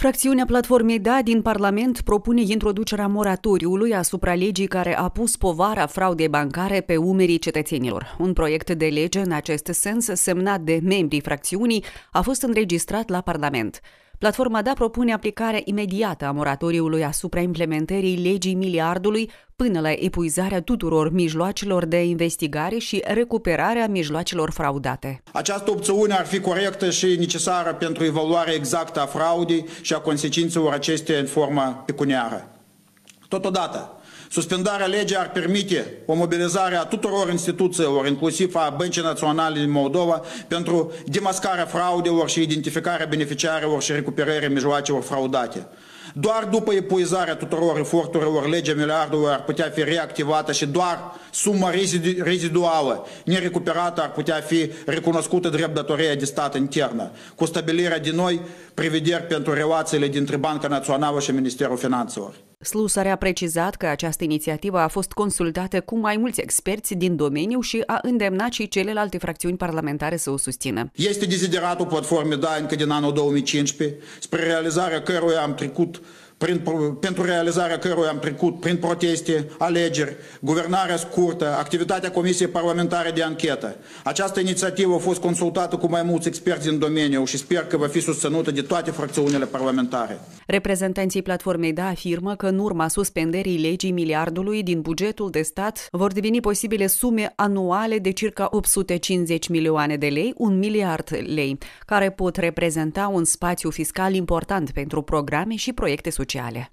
Fracțiunea Platformei DA din Parlament propune introducerea moratoriului asupra legii care a pus povara fraudei bancare pe umerii cetățenilor. Un proiect de lege în acest sens semnat de membrii fracțiunii a fost înregistrat la Parlament. Platforma DA propune aplicarea imediată a moratoriului asupra implementării legii miliardului până la epuizarea tuturor mijloacelor de investigare și recuperarea mijloacelor fraudate. Această opțiune ar fi corectă și necesară pentru evaluarea exactă a fraudei și a consecințelor acesteia în formă pecuniară. Totodată, suspendarea legii ar permite o mobilizare a tuturor instituțiilor, inclusiv a Băncii Naționale din Moldova, pentru demascarea fraudelor și identificarea beneficiarilor și recuperarea mijloacelor fraudate. Doar după epuizarea tuturor eforturilor, legea miliardului ar putea fi reactivată și doar suma reziduală nerecuperată ar putea fi recunoscută drept datoria de stat internă, cu stabilirea din noi prevederi pentru relațiile dintre Banca Națională și Ministerul Finanțelor. Slusar a precizat că această inițiativă a fost consultată cu mai mulți experți din domeniu și a îndemnat și celelalte fracțiuni parlamentare să o susțină. Este dezideratul platformei DA încă din anul 2015, spre realizarea căruia am trecut prin, pentru realizarea căruia am trecut prin proteste, alegeri, guvernarea scurtă, activitatea Comisiei Parlamentare de Anchetă. Această inițiativă a fost consultată cu mai mulți experți din domeniu și sper că va fi susținută de toate fracțiunile parlamentare. Reprezentanții platformei DA afirmă că în urma suspenderii legii miliardului din bugetul de stat vor deveni posibile sume anuale de circa 850 milioane de lei, un miliard lei, care pot reprezenta un spațiu fiscal important pentru programe și proiecte sociale скучали.